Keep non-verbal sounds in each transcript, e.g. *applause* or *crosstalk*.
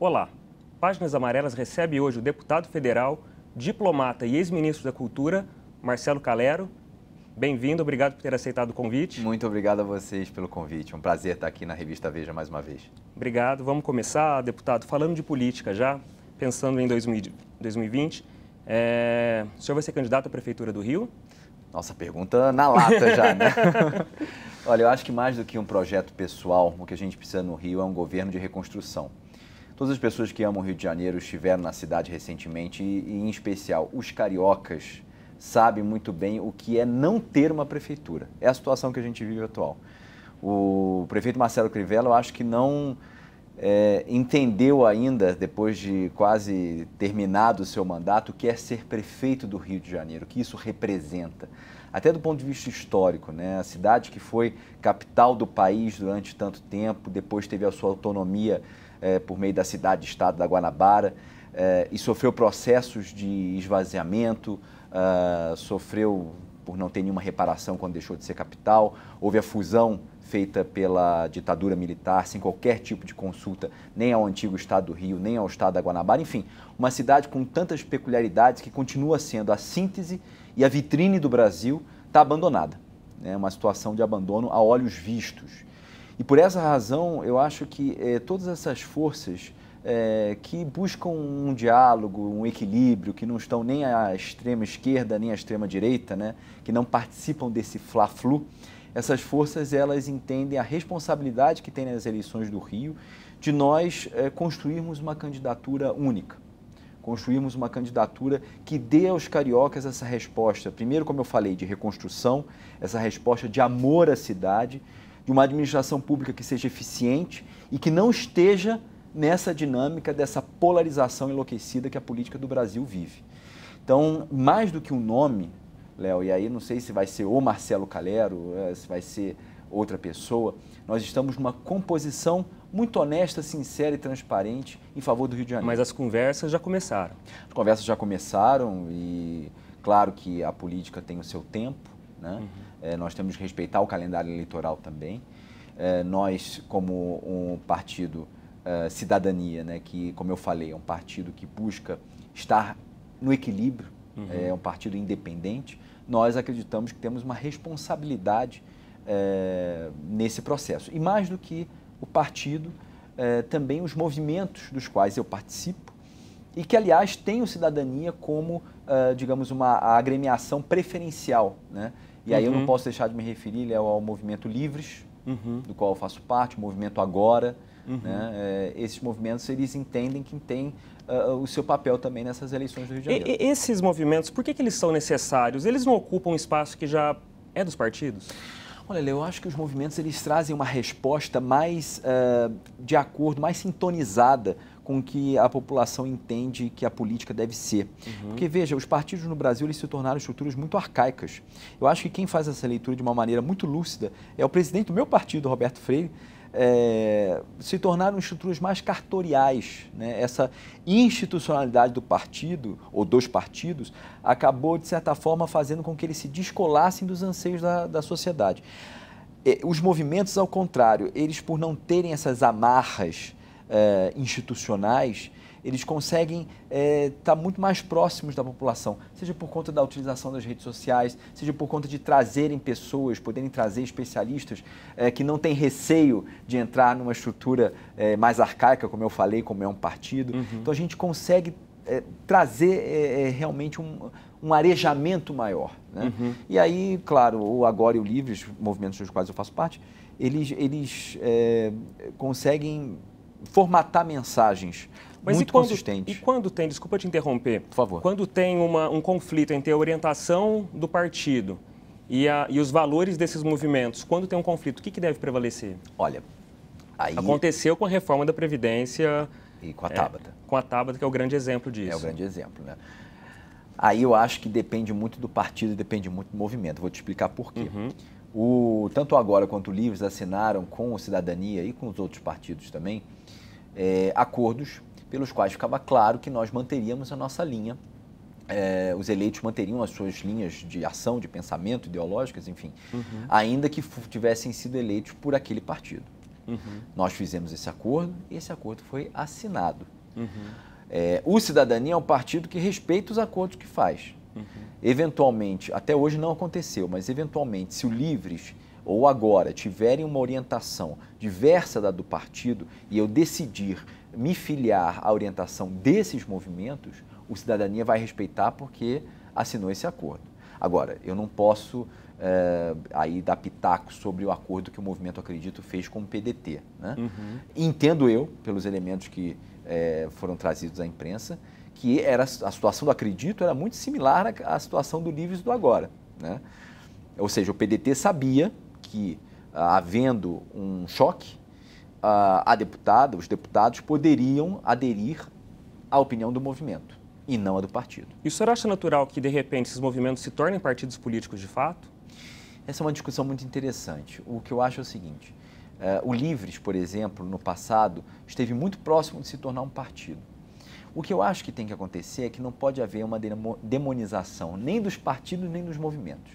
Olá. Páginas Amarelas recebe hoje o deputado federal, diplomata e ex-ministro da Cultura, Marcelo Calero. Bem-vindo, obrigado por ter aceitado o convite. Muito obrigado a vocês pelo convite. Um prazer estar aqui na revista Veja mais uma vez. Obrigado. Vamos começar, deputado, falando de política já, pensando em 2020. É... O senhor vai ser candidato à Prefeitura do Rio? Nossa pergunta na lata já, né? *laughs* Olha, eu acho que mais do que um projeto pessoal, o que a gente precisa no Rio é um governo de reconstrução. Todas as pessoas que amam o Rio de Janeiro estiveram na cidade recentemente, e, em especial os cariocas, sabem muito bem o que é não ter uma prefeitura. É a situação que a gente vive atual. O prefeito Marcelo Crivella, eu acho que não é, entendeu ainda, depois de quase terminado o seu mandato, o que é ser prefeito do Rio de Janeiro, o que isso representa. Até do ponto de vista histórico, né? a cidade que foi capital do país durante tanto tempo, depois teve a sua autonomia é, por meio da cidade-estado da Guanabara é, e sofreu processos de esvaziamento, ah, sofreu por não ter nenhuma reparação quando deixou de ser capital, houve a fusão feita pela ditadura militar, sem qualquer tipo de consulta, nem ao antigo Estado do Rio, nem ao Estado da Guanabara, enfim, uma cidade com tantas peculiaridades que continua sendo a síntese e a vitrine do Brasil está abandonada. Né? Uma situação de abandono a olhos vistos. E por essa razão, eu acho que eh, todas essas forças eh, que buscam um diálogo, um equilíbrio, que não estão nem à extrema esquerda nem à extrema direita, né, que não participam desse fla-flu, essas forças elas entendem a responsabilidade que tem nas eleições do Rio de nós eh, construirmos uma candidatura única construirmos uma candidatura que dê aos cariocas essa resposta, primeiro, como eu falei, de reconstrução, essa resposta de amor à cidade, de uma administração pública que seja eficiente e que não esteja nessa dinâmica dessa polarização enlouquecida que a política do Brasil vive. Então, mais do que um nome, Léo, e aí não sei se vai ser o Marcelo Calero, é, se vai ser outra pessoa, nós estamos numa composição muito honesta, sincera e transparente em favor do Rio de Janeiro. Mas as conversas já começaram. As conversas já começaram e claro que a política tem o seu tempo, né? Uhum. É, nós temos que respeitar o calendário eleitoral também. É, nós, como um partido é, cidadania, né, que, como eu falei, é um partido que busca estar no equilíbrio, uhum. é um partido independente, nós acreditamos que temos uma responsabilidade é, nesse processo. E mais do que o partido, é, também os movimentos dos quais eu participo e que, aliás, tem o cidadania como, uh, digamos, uma agremiação preferencial, né? E aí uhum. eu não uhum. posso deixar de me referir, Léo, ao movimento Livres, uhum. do qual eu faço parte, o movimento Agora. Uhum. Né? É, esses movimentos, eles entendem que tem uh, o seu papel também nessas eleições do Rio de Janeiro. E, esses movimentos, por que, que eles são necessários? Eles não ocupam um espaço que já é dos partidos? Olha, eu acho que os movimentos eles trazem uma resposta mais uh, de acordo, mais sintonizada com que a população entende que a política deve ser. Uhum. Porque, veja, os partidos no Brasil eles se tornaram estruturas muito arcaicas. Eu acho que quem faz essa leitura de uma maneira muito lúcida é o presidente do meu partido, Roberto Freire, é, se tornaram estruturas mais cartoriais. Né? Essa institucionalidade do partido, ou dos partidos, acabou, de certa forma, fazendo com que eles se descolassem dos anseios da, da sociedade. É, os movimentos, ao contrário, eles, por não terem essas amarras eh, institucionais, eles conseguem estar eh, tá muito mais próximos da população, seja por conta da utilização das redes sociais, seja por conta de trazerem pessoas, poderem trazer especialistas eh, que não têm receio de entrar numa estrutura mais arcaica, como eu falei, como é um partido. Uhum. Então a gente consegue trazer realmente um, um arejamento maior. Né? Uhum. E aí, claro, o Agora e o Livres, movimentos dos quais eu faço parte, eles, eles conseguem formatar mensagens. Mas muito e quando, consistente. E quando tem, desculpa te interromper, por favor. Quando tem uma, um conflito entre a orientação do partido e, a, e os valores desses movimentos, quando tem um conflito, o que, que deve prevalecer? Olha, aí... aconteceu com a reforma da Previdência. E com a Tábata. É, com a Tábata, que é o grande exemplo disso. É o grande exemplo, né? Aí eu acho que depende muito do partido, depende muito do movimento. Vou te explicar por quê. Uhum. O, tanto agora quanto o Livres assinaram com o Cidadania e com os outros partidos também é, acordos pelos quais ficava claro que nós manteríamos a nossa linha, é, os eleitos manteriam as suas linhas de ação, de pensamento, ideológicas, enfim, uhum. ainda que tivessem sido eleitos por aquele partido. Uhum. Nós fizemos esse acordo e esse acordo foi assinado. Uhum. É, o Cidadania é um partido que respeita os acordos que faz. Uhum. Eventualmente, até hoje não aconteceu, mas eventualmente, se o Livres ou agora tiverem uma orientação diversa da do partido e eu decidir me filiar à orientação desses movimentos, o Cidadania vai respeitar porque assinou esse acordo. Agora, eu não posso é, aí dar pitaco sobre o acordo que o movimento Acredito fez com o PDT. Né? Uhum. Entendo eu, pelos elementos que é, foram trazidos à imprensa, que era a situação do Acredito era muito similar à situação do Livres do Agora. Né? Ou seja, o PDT sabia que, ah, havendo um choque, ah, a deputada, os deputados poderiam aderir à opinião do movimento e não a do partido. E o senhor acha natural que, de repente, esses movimentos se tornem partidos políticos de fato? Essa é uma discussão muito interessante. O que eu acho é o seguinte: eh, o Livres, por exemplo, no passado, esteve muito próximo de se tornar um partido. O que eu acho que tem que acontecer é que não pode haver uma demonização nem dos partidos nem dos movimentos.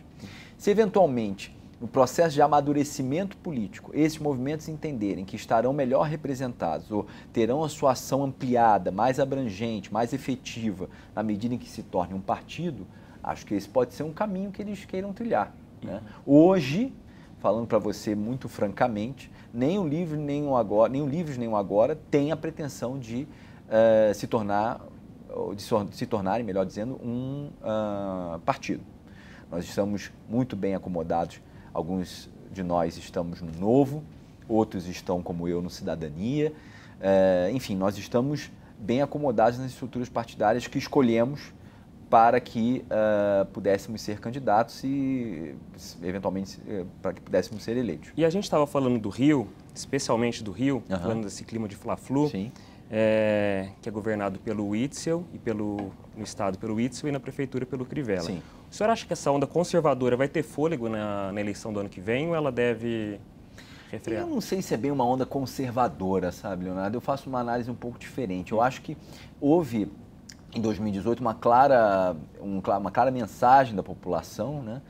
Se eventualmente no processo de amadurecimento político, esses movimentos entenderem que estarão melhor representados ou terão a sua ação ampliada, mais abrangente, mais efetiva, na medida em que se torne um partido, acho que esse pode ser um caminho que eles queiram trilhar. Né? Hoje, falando para você muito francamente, nem o livro nem o agora, nem o livros nem o agora tem a pretensão de uh, se tornar de se tornarem, melhor dizendo, um uh, partido. Nós estamos muito bem acomodados Alguns de nós estamos no novo, outros estão, como eu, no cidadania. É, enfim, nós estamos bem acomodados nas estruturas partidárias que escolhemos para que uh, pudéssemos ser candidatos e, eventualmente, eh, para que pudéssemos ser eleitos. E a gente estava falando do Rio, especialmente do Rio, uhum. falando desse clima de Fla-Flu, é, que é governado pelo Witzel e pelo, no estado pelo Witzel e na prefeitura pelo Crivella. Sim. O acha que essa onda conservadora vai ter fôlego na, na eleição do ano que vem ou ela deve refrear? Eu não sei se é bem uma onda conservadora, sabe, Leonardo? Eu faço uma análise um pouco diferente. Eu acho que houve em 2018 uma clara, um, uma clara mensagem da população, né,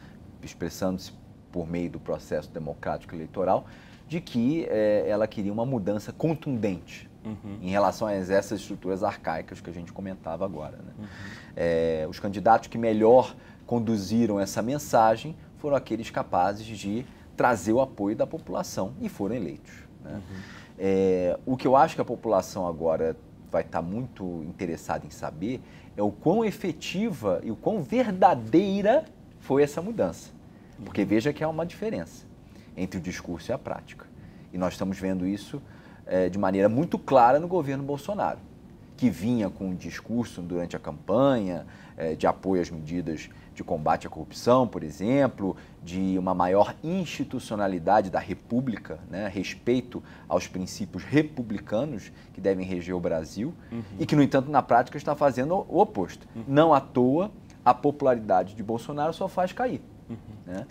expressando-se por meio do processo democrático eleitoral, de que é, ela queria uma mudança contundente uhum. em relação a essas estruturas arcaicas que a gente comentava agora. Né? Uhum. É, os candidatos que melhor conduziram essa mensagem foram aqueles capazes de trazer o apoio da população e foram eleitos. Né? Uhum. É, o que eu acho que a população agora vai estar tá muito interessada em saber é o quão efetiva e o quão verdadeira foi essa mudança. Porque uhum. veja que há uma diferença entre o discurso e a prática. E nós estamos vendo isso é, de maneira muito clara no governo Bolsonaro que vinha com um discurso durante a campanha eh, de apoio às medidas de combate à corrupção, por exemplo, de uma maior institucionalidade da República, né, respeito aos princípios republicanos que devem reger o Brasil, uhum. e que, no entanto, na prática está fazendo o oposto. Uhum. Não à toa, a popularidade de Bolsonaro só faz cair. Uhum. Né?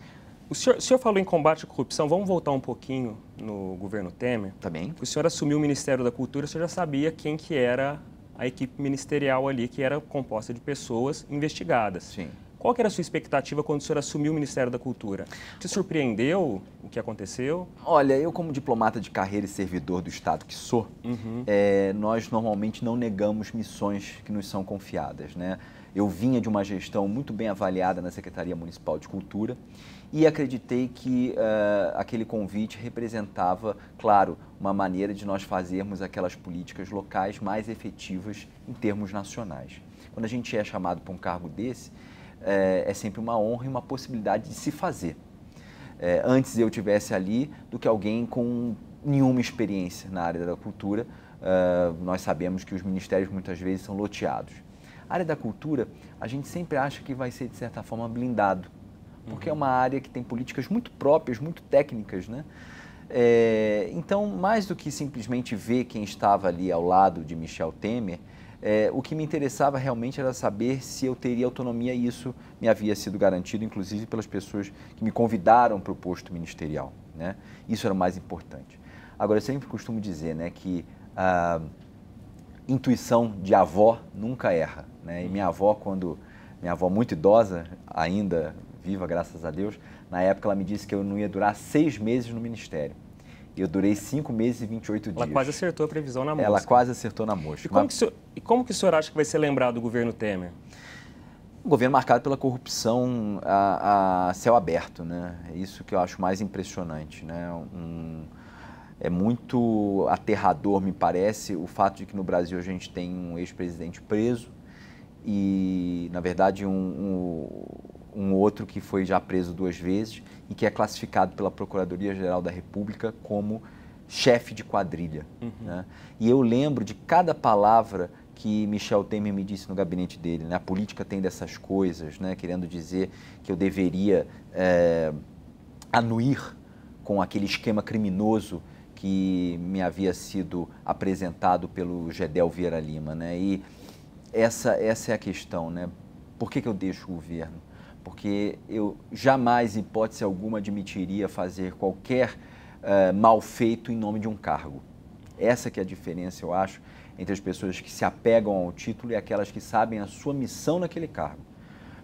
O senhor, o senhor, falou em combate à corrupção, vamos voltar um pouquinho no governo Temer. Tá O senhor assumiu o Ministério da Cultura, o senhor já sabia quem que era a equipe ministerial ali, que era composta de pessoas investigadas. Sim. Qual era a sua expectativa quando o senhor assumiu o Ministério da Cultura? Te surpreendeu o que aconteceu? Olha, eu como diplomata de carreira e servidor do Estado que sou, uhum. é, nós normalmente não negamos missões que nos são confiadas, né? Eu vinha de uma gestão muito bem avaliada na Secretaria Municipal de Cultura e acreditei que uh, aquele convite representava, claro, uma maneira de nós fazermos aquelas políticas locais mais efetivas em termos nacionais. Quando a gente é chamado para um cargo desse, é, é sempre uma honra e uma possibilidade de se fazer. É, antes eu tivesse ali do que alguém com nenhuma experiência na área da cultura. Uh, nós sabemos que os ministérios muitas vezes são loteados. A área da cultura, a gente sempre acha que vai ser, de certa forma, blindado porque uhum. é uma área que tem políticas muito próprias, muito técnicas, né? É, então, mais do que simplesmente ver quem estava ali ao lado de Michel Temer, é, o que me interessava realmente era saber se eu teria autonomia e isso me havia sido garantido, inclusive pelas pessoas que me convidaram para o posto ministerial. Né? Isso era o mais importante. Agora, eu sempre costumo dizer né, que a intuição de avó nunca erra. Né? E minha avó, quando minha avó muito idosa, ainda viva, graças a Deus. Na época ela me disse que eu não ia durar seis meses no ministério. Eu durei cinco meses e 28 dias. Ela quase acertou a previsão na mosca. Ela quase acertou na mosca. E como, que, o senhor, e como que o senhor acha que vai ser lembrado do governo Temer? Um governo marcado pela corrupção a, a, céu aberto, né? É isso que eu acho mais impressionante, né? Um, é muito aterrador, me parece, o fato de que no Brasil a gente tem um ex-presidente preso e, na verdade, um um outro que foi já preso duas vezes e que é classificado pela Procuradoria-Geral da República como chefe de quadrilha. Uhum. Né? E eu lembro de cada palavra que Michel Temer me disse no gabinete dele. Né? A política tem dessas coisas, né? querendo dizer que eu deveria é, anuir com aquele esquema criminoso que me havia sido apresentado pelo Gedel Vieira Lima. Né? E essa, essa é a questão. Né? Por que, que eu deixo o governo? porque eu jamais, hipótese alguma, admitiria fazer qualquer uh, mal feito em nome de um cargo. Essa que é a diferença, eu acho, entre as pessoas que se apegam ao título e aquelas que sabem a sua missão naquele cargo.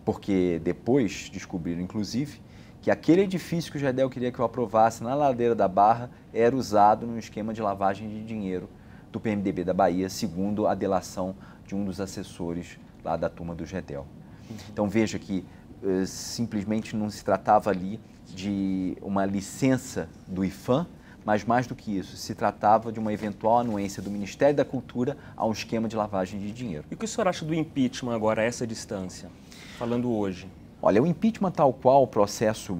Porque depois descobriram, inclusive, que aquele edifício que o Jardel queria que eu aprovasse na ladeira da Barra era usado num esquema de lavagem de dinheiro do PMDB da Bahia, segundo a delação de um dos assessores lá da turma do Jardel. Uhum. Então veja que eh, simplesmente não se tratava ali de uma licença do IFAM, mas mais do que isso, se tratava de uma eventual anuência do Ministério da Cultura a um esquema de lavagem de dinheiro. E o que o senhor acha do impeachment agora, a essa distância, falando hoje? Olha, o impeachment tal qual, o processo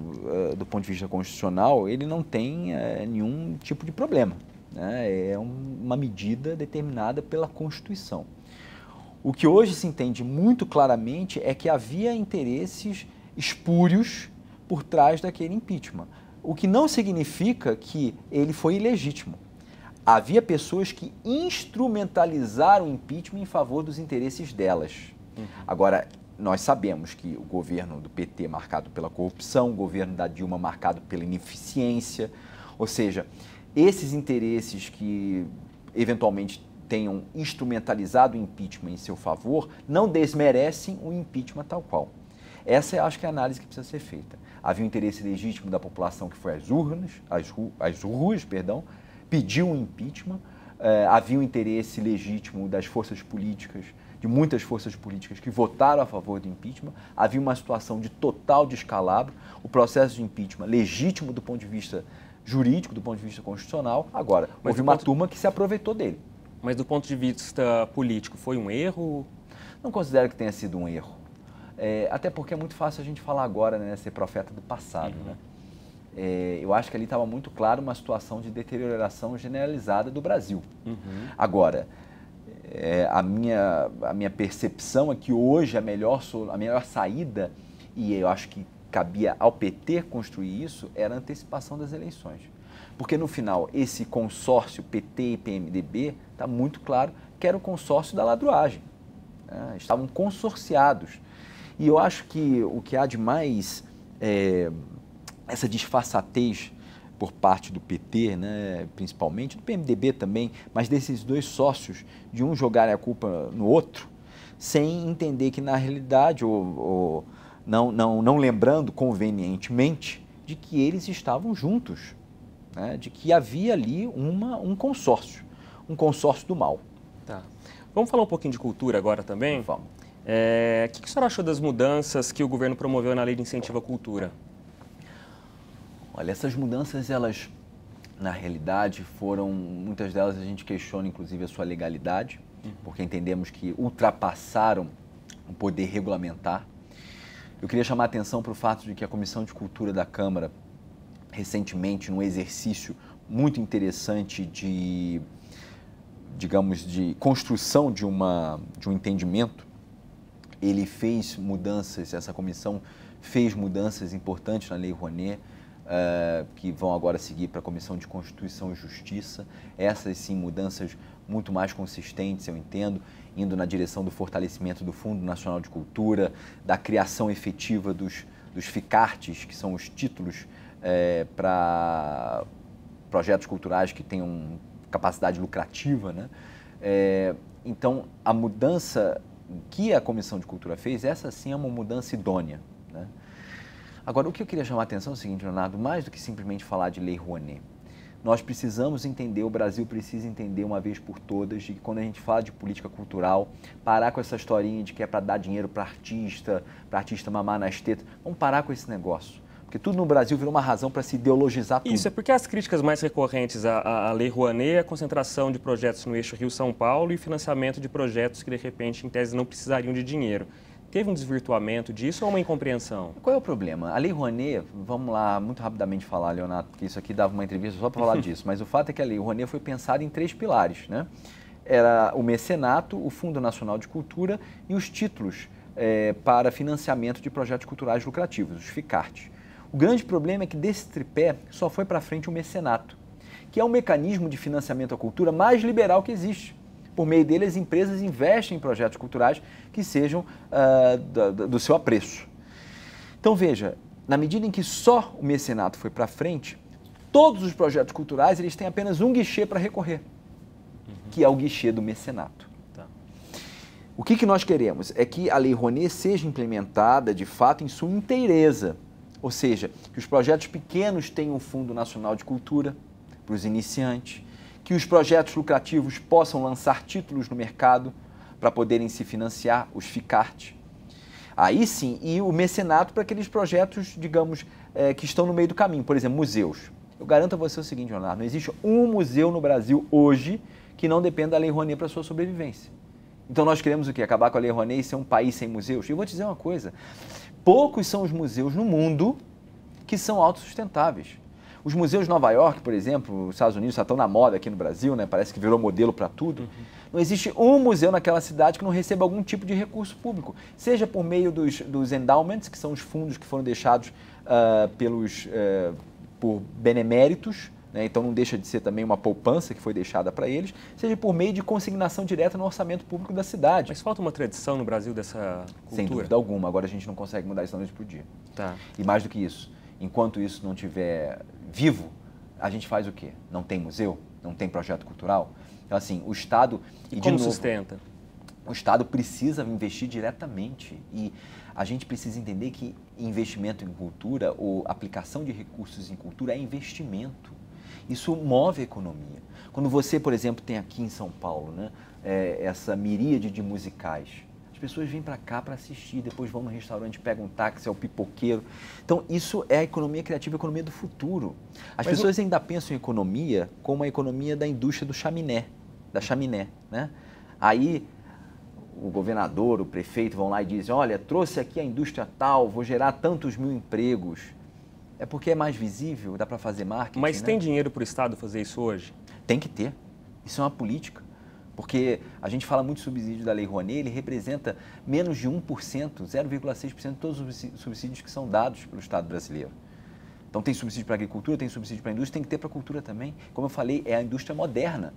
eh, do ponto de vista constitucional, ele não tem eh, nenhum tipo de problema. Né? É uma medida determinada pela Constituição. O que hoje se entende muito claramente é que havia interesses espúrios por trás daquele impeachment. O que não significa que ele foi ilegítimo. Havia pessoas que instrumentalizaram o impeachment em favor dos interesses delas. Uhum. Agora, nós sabemos que o governo do PT marcado pela corrupção, o governo da Dilma marcado pela ineficiência, ou seja, esses interesses que eventualmente tenham instrumentalizado o impeachment em seu favor não desmerecem o impeachment tal qual. Essa acho que é a análise que precisa ser feita. Havia um interesse legítimo da população que foi às urnas, às, ru, ruas, perdão, pediu um impeachment. É, havia um interesse legítimo das forças políticas, de muitas forças políticas que votaram a favor do impeachment. Havia uma situação de total descalabro. O processo de impeachment, legítimo do ponto de vista jurídico, do ponto de vista constitucional. Agora, Mas houve uma ponto... turma que se aproveitou dele. Mas do ponto de vista político, foi um erro? Não considero que tenha sido um erro. É, até porque é muito fácil a gente falar agora, né? Ser profeta do passado, uhum. né? É, eu acho que ali estava muito claro uma situação de deterioração generalizada do Brasil. Uhum. Agora, é, a, minha, a minha percepção é que hoje a melhor, a melhor saída, e eu acho que cabia ao PT construir isso, era a antecipação das eleições. Porque no final, esse consórcio PT e PMDB, está muito claro que era o consórcio da ladruagem. Né? Estavam consorciados. E eu acho que o que há de mais é, essa disfarçatez por parte do PT, né, principalmente, do PMDB também, mas desses dois sócios, de um jogarem a culpa no outro, sem entender que na realidade, ou, ou não, não, não lembrando convenientemente, de que eles estavam juntos né, de que havia ali uma, um consórcio, um consórcio do mal. Tá. Vamos falar um pouquinho de cultura agora também? Vamos. É, o que, que a achou das mudanças que o governo promoveu na lei de incentivo à cultura? Olha, essas mudanças, elas, na realidade, foram, muitas delas a gente questiona inclusive a sua legalidade, uhum. porque entendemos que ultrapassaram o poder regulamentar. Eu queria chamar a atenção para o fato de que a Comissão de Cultura da Câmara recentemente num exercício muito interessante de, digamos, de construção de, uma, de um entendimento. Ele fez mudanças, essa comissão fez mudanças importantes na Lei Rouanet, uh, que vão agora seguir para a Comissão de Constituição e Justiça. Essas, sim, mudanças muito mais consistentes, eu entendo, indo na direção do fortalecimento do Fundo Nacional de Cultura, da criação efetiva dos, dos FICARTES, que são os títulos é, para projetos culturais que tenham capacidade lucrativa. Né? É, então, a mudança que a Comissão de Cultura fez, essa sim é uma mudança idônea. Né? Agora, o que eu queria chamar a atenção é o seguinte, Leonardo, mais do que simplesmente falar de Lei Rouanet, nós precisamos entender, o Brasil precisa entender uma vez por todas, de que quando a gente fala de política cultural, parar com essa historinha de que é para dar dinheiro para artista, para artista mamar nas tetas, vamos parar com esse negócio. Porque tudo no Brasil virou uma razão para se ideologizar tudo. Isso, é porque as críticas mais recorrentes à, à Lei Rouanet é a concentração de projetos no eixo Rio-São Paulo e financiamento de projetos que, de repente, em tese, não precisariam de dinheiro. Teve um desvirtuamento disso ou uma incompreensão? Qual é o problema? A Lei Rouanet, vamos lá muito rapidamente falar, Leonardo, porque isso aqui dava uma entrevista só para falar *laughs* disso, mas o fato é que a Lei Rouanet foi pensada em três pilares, né? Era o mecenato, o Fundo Nacional de Cultura e os títulos é, para financiamento de projetos culturais lucrativos, os FICARTs. O grande problema é que desse tripé só foi para frente o mecenato, que é um mecanismo de financiamento à cultura mais liberal que existe. Por meio dele, as empresas investem em projetos culturais que sejam uh, ah, do, do seu apreço. Então veja, na medida em que só o mecenato foi para frente, todos os projetos culturais eles têm apenas um guichê para recorrer, uhum. que é o guichê do mecenato. Tá. O que, que nós queremos é que a Lei Rouanet seja implementada, de fato, em sua inteireza. Ou seja, que os projetos pequenos tenham um Fundo Nacional de Cultura para os iniciantes, que os projetos lucrativos possam lançar títulos no mercado para poderem se financiar, os FICART. Aí sim, e o mecenato para aqueles projetos, digamos, é, que estão no meio do caminho, por exemplo, museus. Eu garanto a você o seguinte, Leonardo, não existe um museu no Brasil hoje que não dependa da Lei Rouanet para sua sobrevivência. Então nós queremos o quê? Acabar com a Lei Rouanet e ser um país sem museus? E eu vou te dizer uma coisa, Poucos são os museus no mundo que são autossustentáveis. Os museus de Nova York, por exemplo, os Estados Unidos já estão na moda aqui no Brasil, né? parece que virou modelo para tudo. Uhum. Não existe um museu naquela cidade que não receba algum tipo de recurso público, seja por meio dos, dos endowments, que são os fundos que foram deixados uh, pelos, uh, por beneméritos, né, então não deixa de ser também uma poupança que foi deixada para eles, seja por meio de consignação direta no orçamento público da cidade. Mas falta uma tradição no Brasil dessa cultura? Sem dúvida alguma, agora a gente não consegue mudar isso da noite para dia. Tá. E mais do que isso, enquanto isso não tiver vivo, a gente faz o quê? Não tem museu? Não tem projeto cultural? Então, assim, o Estado... E, e como novo, sustenta? O Estado precisa investir diretamente e a gente precisa entender que investimento em cultura ou aplicação de recursos em cultura é investimento. Isso move a economia. Quando você, por exemplo, tem aqui em São Paulo né, é, essa miríade de musicais, as pessoas vêm para cá para assistir, depois vão no restaurante, pegam um táxi, é o pipoqueiro. Então, isso é a economia criativa, a economia do futuro. As Mas pessoas eu... ainda pensam em economia como a economia da indústria do chaminé, da chaminé. Né? Aí, o governador, o prefeito vão lá e dizem: olha, trouxe aqui a indústria tal, vou gerar tantos mil empregos. É porque é mais visível, dá para fazer marketing. Mas né? tem dinheiro para o Estado fazer isso hoje? Tem que ter. Isso é uma política. Porque a gente fala muito subsídio da Lei Rouanet, ele representa menos de 1%, 0,6% de todos os subsídios que são dados pelo Estado brasileiro. Então tem subsídio para a agricultura, tem subsídio para a indústria, tem que ter para a cultura também. Como eu falei, é a indústria moderna.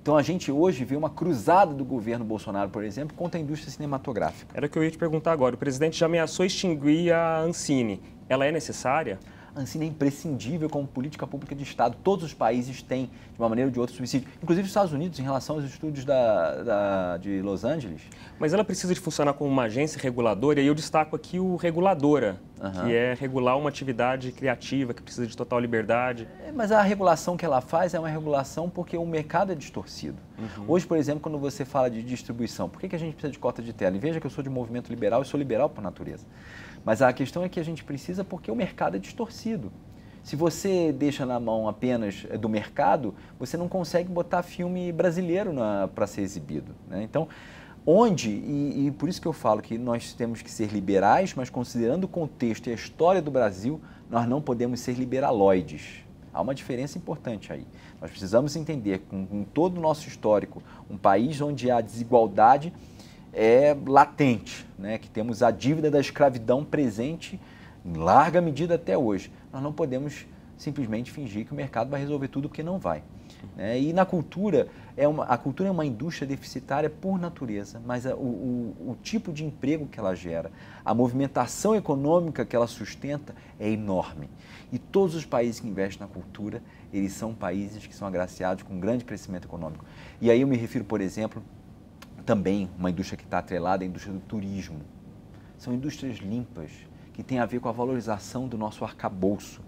Então a gente hoje vê uma cruzada do governo Bolsonaro, por exemplo, contra a indústria cinematográfica. Era o que eu ia te perguntar agora. O presidente já ameaçou extinguir a Ancine ela é necessária? A Ancina é imprescindível como política pública de Estado. Todos os países têm, de uma maneira ou de outra, subsídio. Inclusive os Estados Unidos, em relação aos estudos da, da, de Los Angeles. Mas ela precisa de funcionar como uma agência reguladora, e eu destaco aqui o reguladora, uhum. que é regular uma atividade criativa, que precisa de total liberdade. É, mas a regulação que ela faz é uma regulação porque o mercado é distorcido. Uhum. Hoje, por exemplo, quando você fala de distribuição, por que, que a gente precisa de cota de tela? E veja que eu sou de movimento liberal e sou liberal por natureza. Mas a questão é que a gente precisa porque o mercado é distorcido. Se você deixa na mão apenas eh, do mercado, você não consegue botar filme brasileiro para ser exibido. Né? Então, onde, e, e, por isso que eu falo que nós temos que ser liberais, mas considerando o contexto e a história do Brasil, nós não podemos ser liberaloides. Há uma diferença importante aí. Nós precisamos entender, com, com todo o nosso histórico, um país onde há desigualdade é latente, né? que temos a dívida da escravidão presente em larga medida até hoje. Nós não podemos simplesmente fingir que o mercado vai resolver tudo porque não vai. Né? E na cultura, é uma, a cultura é uma indústria deficitária por natureza, mas a, o, o, o tipo de emprego que ela gera, a movimentação econômica que ela sustenta é enorme. E todos os países que investem na cultura, eles são países que são agraciados com grande crescimento econômico. E aí eu me refiro, por exemplo, também uma indústria que está atrelada à indústria do turismo. São indústrias limpas, que têm a ver com a valorização do nosso arcabouço.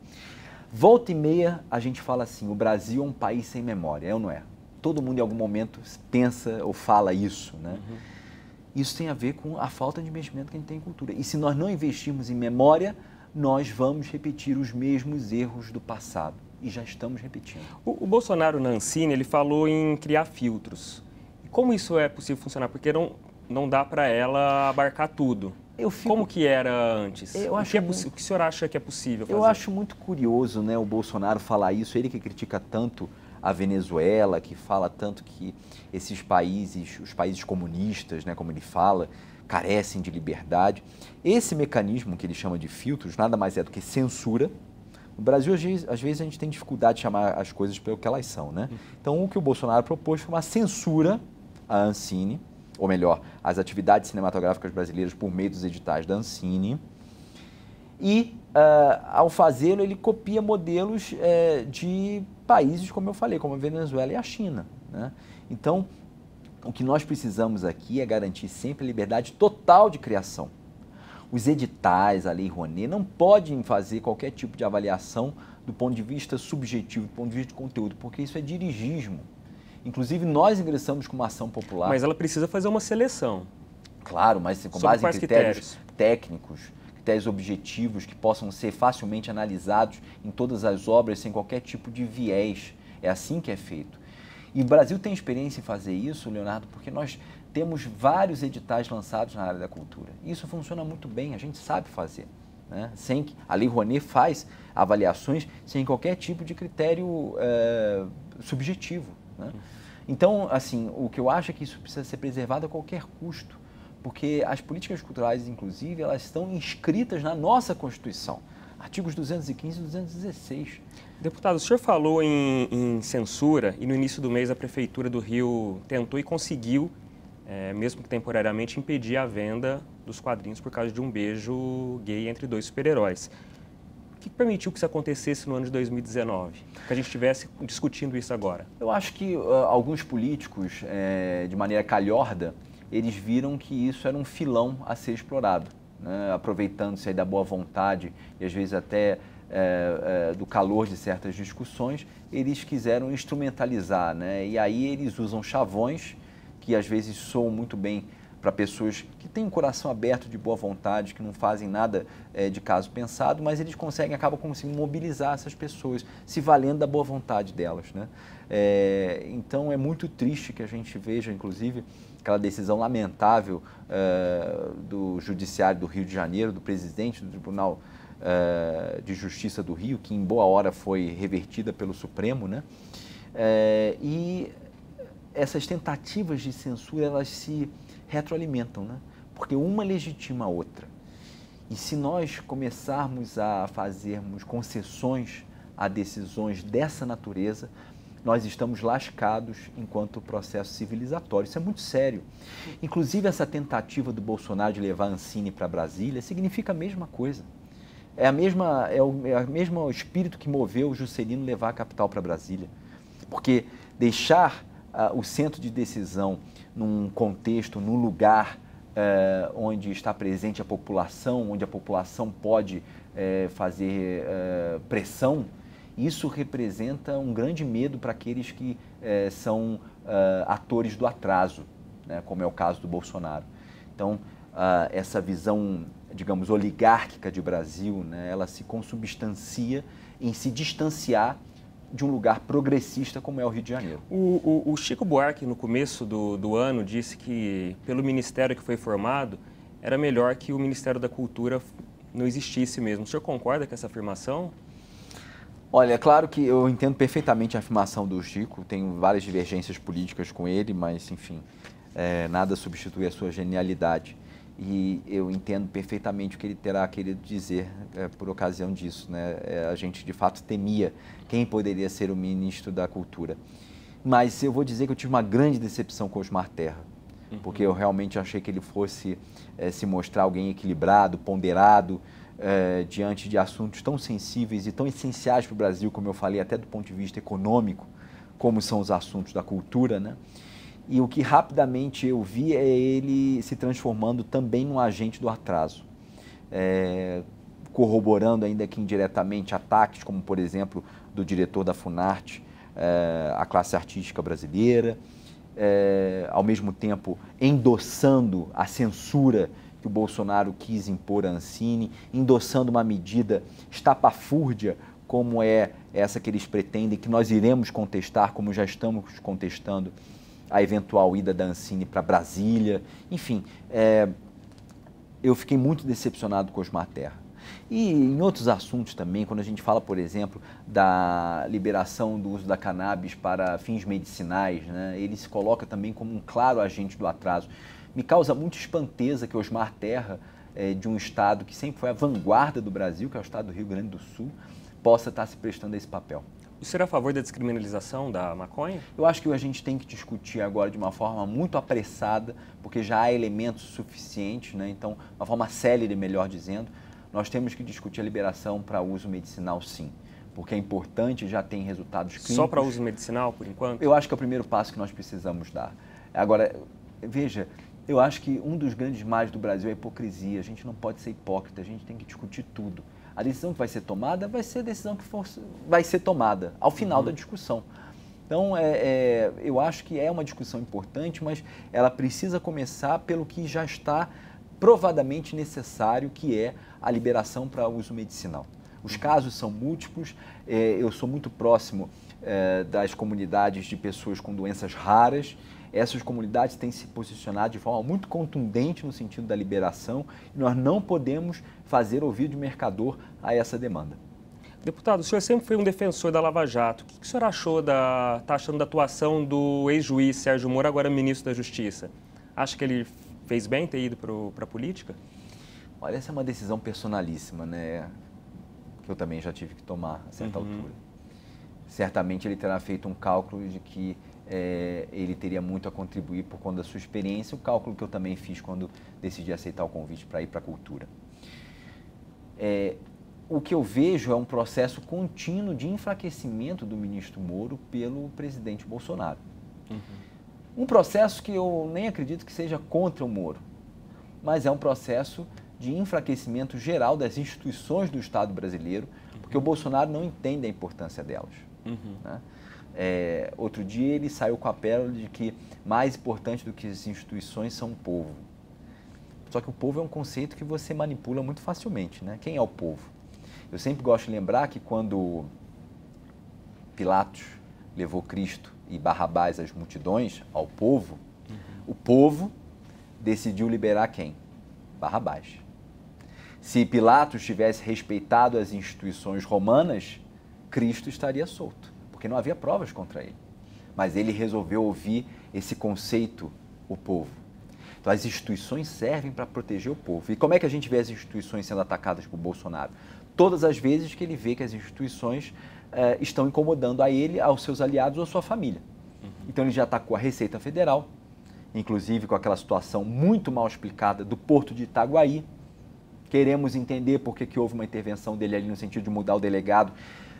Volta e meia a gente fala assim: o Brasil é um país sem memória, é ou não é? Todo mundo em algum momento pensa ou fala isso, né? Uhum. Isso tem a ver com a falta de investimento que a gente tem em cultura. E se nós não investirmos em memória, nós vamos repetir os mesmos erros do passado. E já estamos repetindo. O, o Bolsonaro Nancini ele falou em criar filtros. Como isso é possível funcionar? Porque não, não dá para ela abarcar tudo. Fico... Como que era antes? Eu acho o, que é muito... o que o senhor acha que é possível fazer? Eu acho muito curioso né, o Bolsonaro falar isso, ele que critica tanto a Venezuela, que fala tanto que esses países, os países comunistas, né, como ele fala, carecem de liberdade. Esse mecanismo que ele chama de filtros nada mais é do que censura. No Brasil, às vezes, às vezes a gente tem dificuldade de chamar as coisas pelo que elas são, né? Hum. Então, o que o Bolsonaro propôs foi uma censura a Ancine, ou melhor, as atividades cinematográficas brasileiras por meio dos editais da Ancine. E, uh, ao fazê-lo, ele copia modelos uh, de países, como eu falei, como a Venezuela e a China. Né? Então, o que nós precisamos aqui é garantir sempre a liberdade total de criação. Os editais, a Lei Rouanet, não podem fazer qualquer tipo de avaliação do ponto de vista subjetivo, do ponto de vista de conteúdo, porque isso é dirigismo. Inclusive, nós ingressamos com uma ação popular. Mas ela precisa fazer uma seleção. Claro, mas com base em critérios, critérios técnicos, critérios objetivos que possam ser facilmente analisados em todas as obras sem qualquer tipo de viés. É assim que é feito. E o Brasil tem experiência em fazer isso, Leonardo, porque nós temos vários editais lançados na área da cultura. Isso funciona muito bem, a gente sabe fazer. Né? Sem, a Lei Rouanet faz avaliações sem qualquer tipo de critério é, subjetivo. Né? Então, assim, o que eu acho é que isso precisa ser preservado a qualquer custo, porque as políticas culturais, inclusive, elas estão inscritas na nossa Constituição. Artigos 215 e 216. Deputado, o senhor falou em, em, censura e no início do mês a Prefeitura do Rio tentou e conseguiu, é, mesmo que temporariamente, impedir a venda dos quadrinhos por causa de um beijo gay entre dois super-heróis que permitiu que isso acontecesse no ano de 2019? Que a gente estivesse discutindo isso agora? Eu acho que uh, alguns políticos, é, de maneira calhorda, eles viram que isso era um filão a ser explorado, né? aproveitando-se da boa vontade e às vezes até é, é, do calor de certas discussões, eles quiseram instrumentalizar. Né? E aí eles usam chavões que às vezes soam muito bem para pessoas que têm um coração aberto, de boa vontade, que não fazem nada é, de caso pensado, mas eles conseguem, acabam conseguindo mobilizar essas pessoas, se valendo da boa vontade delas. Né? É, então é muito triste que a gente veja, inclusive, aquela decisão lamentável é, do Judiciário do Rio de Janeiro, do presidente do Tribunal de Justiça do Rio, que em boa hora foi revertida pelo Supremo, né? e essas tentativas de censura, elas se retroalimentam, né? porque uma legitima a outra. E se nós começarmos a fazermos concessões a decisões dessa natureza, nós estamos lascados enquanto processo civilizatório. Isso é muito sério. Inclusive, essa tentativa do Bolsonaro de levar Ancine para Brasília significa a mesma coisa. É, a mesma, é, o, é o mesmo espírito que moveu o Juscelino levar a capital para Brasília. Porque deixar uh, o centro de decisão num contexto, num lugar é, onde está presente a população, onde a população pode é, fazer é, pressão, isso representa um grande medo para aqueles que são atores do atraso, né, como é o caso do Bolsonaro. Então, ah, essa visão, digamos, oligárquica de Brasil, né, ela se consubstancia em se distanciar de um lugar progressista como é o Rio de Janeiro. O, o, o Chico Buarque, no começo do, do ano, disse que, pelo ministério que foi formado, era melhor que o Ministério da Cultura não existisse mesmo. O senhor concorda com essa afirmação? Olha, é claro que eu entendo perfeitamente a afirmação do Chico, tenho várias divergências políticas com ele, mas, enfim, é, nada substitui a sua genialidade e eu entendo perfeitamente o que ele terá querido dizer é, por ocasião disso. Né? É, a gente, de fato, temia quem poderia ser o ministro da Cultura. Mas eu vou dizer que eu tive uma grande decepção com Osmar Terra, uhum. porque eu realmente achei que ele fosse é, se mostrar alguém equilibrado, ponderado, eh, diante de assuntos tão sensíveis e tão essenciais para o Brasil, como eu falei, até do ponto de vista econômico, como são os assuntos da cultura, né? E o que rapidamente eu vi é ele se transformando também num agente do atraso, é, corroborando ainda que indiretamente ataques, como por exemplo do diretor da Funarte é, à classe artística brasileira, é, ao mesmo tempo endossando a censura que o Bolsonaro quis impor a Ancine, endossando uma medida estapafúrdia como é essa que eles pretendem, que nós iremos contestar, como já estamos contestando a eventual ida da Ancine para Brasília, enfim, é, eu fiquei muito decepcionado com Osmar Terra. E em outros assuntos também, quando a gente fala, por exemplo, da liberação do uso da cannabis para fins medicinais, né, ele se coloca também como um claro agente do atraso. Me causa muita espanteza que Osmar Terra, é, de um estado que sempre foi a vanguarda do Brasil, que é o estado do Rio Grande do Sul, possa estar se prestando a esse papel. Você era é a favor da descriminalização da maconha? Eu acho que a gente tem que discutir agora de uma forma muito apressada, porque já há elementos suficientes, né? então, uma forma célere, melhor dizendo. Nós temos que discutir a liberação para uso medicinal, sim porque é importante, já tem resultados clínicos. Só para uso medicinal, por enquanto? Eu acho que é o primeiro passo que nós precisamos dar. Agora, veja, eu acho que um dos grandes males do Brasil é a hipocrisia. A gente não pode ser hipócrita, a gente tem que discutir tudo. A decisão que vai ser tomada vai ser a decisão que for, vai ser tomada ao final uhum. da discussão. Então, é, é, eu acho que é uma discussão importante, mas ela precisa começar pelo que já está provadamente necessário, que é a liberação para uso medicinal. Os uhum. casos são múltiplos, é, eu sou muito próximo é, das comunidades de pessoas com doenças raras essas comunidades têm se posicionado de forma muito contundente no sentido da liberação e nós não podemos fazer ouvido de mercador a essa demanda. Deputado, o senhor sempre foi um defensor da Lava Jato. O que o senhor achou da, tá achando da atuação do ex-juiz Sérgio Moro, agora ministro da Justiça? Acha que ele fez bem ter ido para a política? Olha, essa é uma decisão personalíssima, né? Que eu também já tive que tomar a certa uhum. altura. Certamente ele terá feito um cálculo de que é, ele teria muito a contribuir por conta da sua experiência, o cálculo que eu também fiz quando decidi aceitar o convite para ir para a cultura. É, o que eu vejo é um processo contínuo de enfraquecimento do ministro Moro pelo presidente Bolsonaro. Uhum. Um processo que eu nem acredito que seja contra o Moro, mas é um processo de enfraquecimento geral das instituições do Estado brasileiro, porque o uhum. Bolsonaro não entende a importância delas. Uhum. Né? É, outro dia ele saiu com a pérola de que mais importante do que as instituições são o povo. Só que o povo é um conceito que você manipula muito facilmente, né? Quem é o povo? Eu sempre gosto de lembrar que quando Pilatos levou Cristo e Barrabás às multidões ao povo, uhum. o povo decidiu liberar quem? Barrabás. Se Pilatos tivesse respeitado as instituições romanas, Cristo estaria solto porque não havia provas contra ele. Mas ele resolveu ouvir esse conceito, o povo. Então, as instituições servem para proteger o povo. E como é que a gente vê as instituições sendo atacadas por Bolsonaro? Todas as vezes que ele vê que as instituições eh, estão incomodando a ele, aos seus aliados ou à sua família. Uhum. Então, ele já atacou a Receita Federal, inclusive com aquela situação muito mal explicada do Porto de Itaguaí queremos entender por que, que houve uma intervenção dele ali no sentido de mudar o delegado.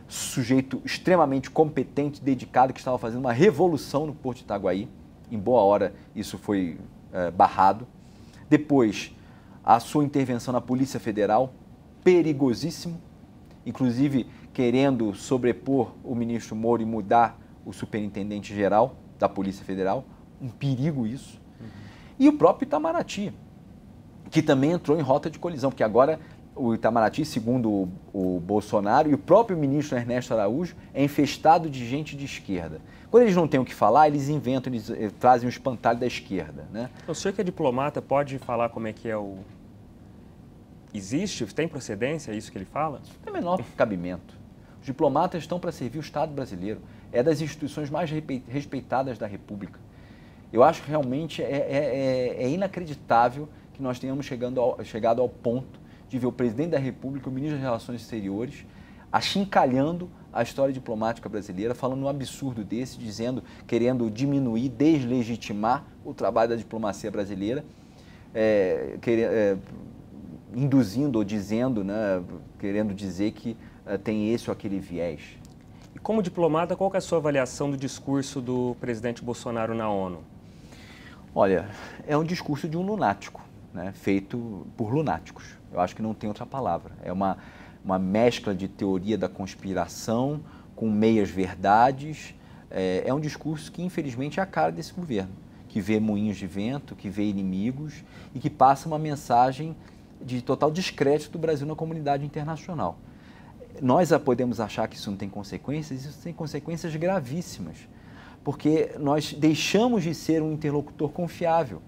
Sujeito extremamente competente, dedicado, que estava fazendo uma revolução no Porto de Itaguaí. Em boa hora isso foi é, barrado. Depois, a sua intervenção na Polícia Federal, perigosíssimo, inclusive querendo sobrepor o ministro Moro e mudar o superintendente geral da Polícia Federal, um perigo isso. Uhum. E o próprio Itamaraty, que também entrou em rota de colisão, porque agora o Itamaraty, segundo o, o, Bolsonaro e o próprio ministro Ernesto Araújo, é infestado de gente de esquerda. Quando eles não têm o que falar, eles inventam, eles, eh, trazem o um espantalho da esquerda. Né? O senhor que é diplomata pode falar como é que é o. Existe? Tem procedência é isso que ele fala? Isso tem menor cabimento. Os diplomatas estão para servir o Estado brasileiro. É das instituições mais respeitadas da República. Eu acho que realmente é, é, é, é inacreditável nós tenhamos chegando ao, chegado ao ponto de ver o presidente da República, o ministro das Relações Exteriores, achincalhando a história diplomática brasileira, falando um absurdo desse, dizendo, querendo diminuir, deslegitimar o trabalho da diplomacia brasileira, é, quer, é, induzindo ou dizendo, né, querendo dizer que é, tem esse ou aquele viés. E como diplomata, qual é a sua avaliação do discurso do presidente Bolsonaro na ONU? Olha, é um discurso de um lunático né, feito por lunáticos. Eu acho que não tem outra palavra. É uma, uma mescla de teoria da conspiração com meias-verdades. É, é um discurso que, infelizmente, é a cara desse governo, que vê moinhos de vento, que vê inimigos e que passa uma mensagem de total descrédito do Brasil na comunidade internacional. Nós podemos achar que isso não tem consequências, isso tem consequências gravíssimas, porque nós deixamos de ser um interlocutor confiável.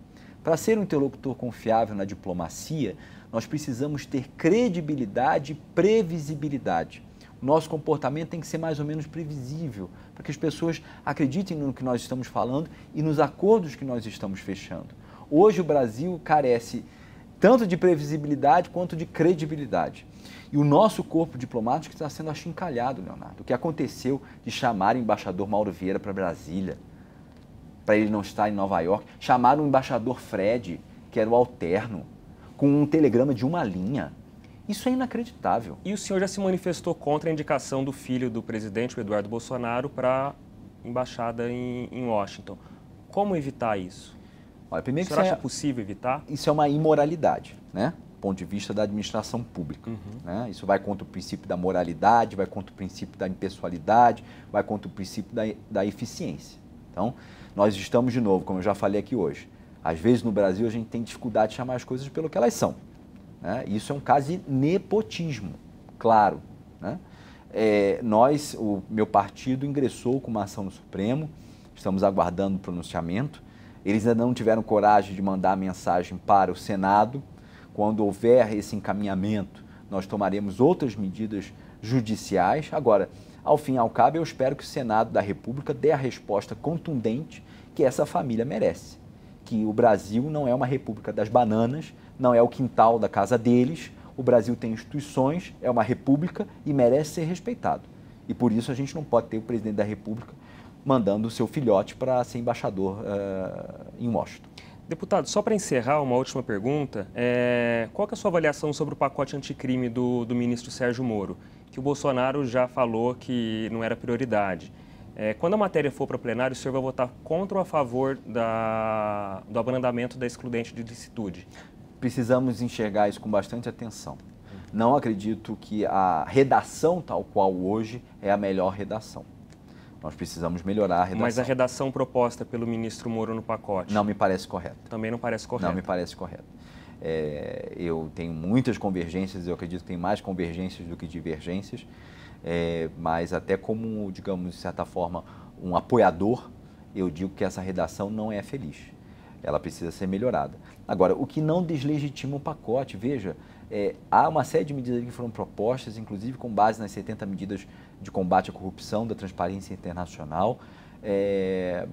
Para ser um interlocutor confiável na diplomacia, nós precisamos ter credibilidade e previsibilidade. O nosso comportamento tem que ser mais ou menos previsível, para que as pessoas acreditem no que nós estamos falando e nos acordos que nós estamos fechando. Hoje o Brasil carece tanto de previsibilidade quanto de credibilidade. E o nosso corpo diplomático está sendo achincalhado, Leonardo. O que aconteceu de chamar o embaixador Mauro Vieira para Brasília? para ele não estar em Nova York. Chamaram o embaixador Fred, que era o alterno, com um telegrama de uma linha. Isso é inacreditável. E o senhor já se manifestou contra a indicação do filho do presidente, o Eduardo Bolsonaro, para a embaixada em, em Washington. Como evitar isso? Olha, primeiro o senhor que é acha é, possível evitar? Isso é uma imoralidade, né? Do ponto de vista da administração pública. Uhum. Né? Isso vai contra o princípio da moralidade, vai contra o princípio da impessoalidade, vai contra o princípio da, da eficiência. Então, nós estamos, de novo, como eu já falei aqui hoje, às vezes no Brasil a gente tem dificuldade de chamar as coisas pelo que elas são. Né? Isso é um caso de nepotismo, claro. Né? É, nós, o meu partido, ingressou com uma ação no Supremo, estamos aguardando o pronunciamento. Eles ainda não tiveram coragem de mandar a mensagem para o Senado. Quando houver esse encaminhamento, nós tomaremos outras medidas judiciais. Agora, ao fim e ao cabo, eu espero que o Senado da República dê a resposta contundente que essa família merece. Que o Brasil não é uma república das bananas, não é o quintal da casa deles. O Brasil tem instituições, é uma república e merece ser respeitado. E por isso a gente não pode ter o presidente da República mandando o seu filhote para ser embaixador uh, em Washington. Deputado, só para encerrar, uma última pergunta. É... Qual é a sua avaliação sobre o pacote anticrime do, do ministro Sérgio Moro? Que o Bolsonaro já falou que não era prioridade. É... Quando a matéria for para o plenário, o senhor vai votar contra ou a favor da... do abrandamento da excludente de licitude? Precisamos enxergar isso com bastante atenção. Não acredito que a redação tal qual hoje é a melhor redação. Nós precisamos melhorar a redação. Mas a redação proposta pelo ministro Moro no pacote? Não me parece correta. Também não parece correta? Não me parece correta. É, eu tenho muitas convergências, eu acredito que tem mais convergências do que divergências, é, mas até como, digamos, de certa forma, um apoiador, eu digo que essa redação não é feliz. Ela precisa ser melhorada. Agora, o que não deslegitima o pacote, veja, é, há uma série de medidas que foram propostas, inclusive com base nas 70 medidas de combate à corrupção da Transparência Internacional. É,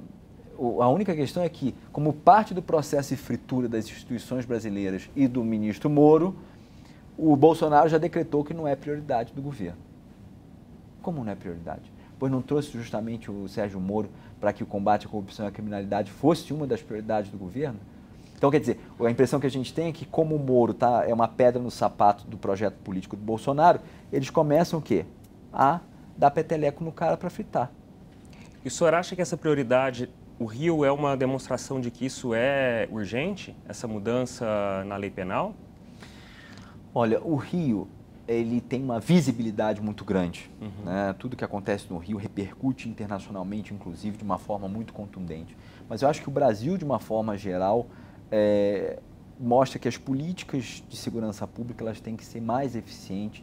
a única questão é que, como parte do processo de fritura das instituições brasileiras e do ministro Moro, o Bolsonaro já decretou que não é prioridade do governo. Como não é prioridade? Pois não trouxe justamente o Sérgio Moro para que o combate à corrupção e à criminalidade fosse uma das prioridades do governo? Então, quer dizer, a impressão que a gente tem é que, como o Moro tá, é uma pedra no sapato do projeto político do Bolsonaro, eles começam o quê? A dar peteleco no cara para fritar. E o senhor acha que essa prioridade, o Rio, é uma demonstração de que isso é urgente, essa mudança na lei penal? Olha, o Rio ele tem uma visibilidade muito grande. Uhum. Né? Tudo que acontece no Rio repercute internacionalmente, inclusive, de uma forma muito contundente. Mas eu acho que o Brasil, de uma forma geral, é, mostra que as políticas de segurança pública elas têm que ser mais eficientes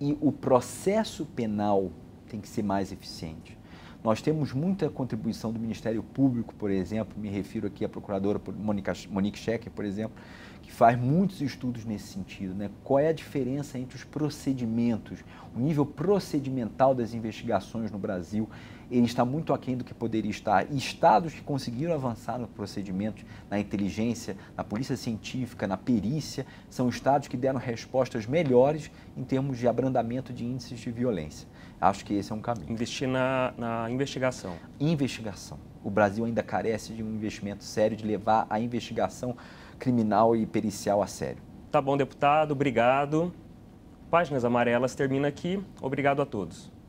e o processo penal tem que ser mais eficiente. Nós temos muita contribuição do Ministério Público, por exemplo, me refiro aqui à procuradora Monica, Monique Schecker, por exemplo, que faz muitos estudos nesse sentido. Né? Qual é a diferença entre os procedimentos, o nível procedimental das investigações no Brasil ele está muito aquém do que poderia estar. E estados que conseguiram avançar no procedimento, na inteligência, na polícia científica, na perícia, são estados que deram respostas melhores em termos de abrandamento de índices de violência. Acho que esse é um caminho. Investir na, na investigação. Investigação. O Brasil ainda carece de um investimento sério, de levar a investigação criminal e pericial a sério. Tá bom, deputado, obrigado. Páginas Amarelas termina aqui. Obrigado a todos.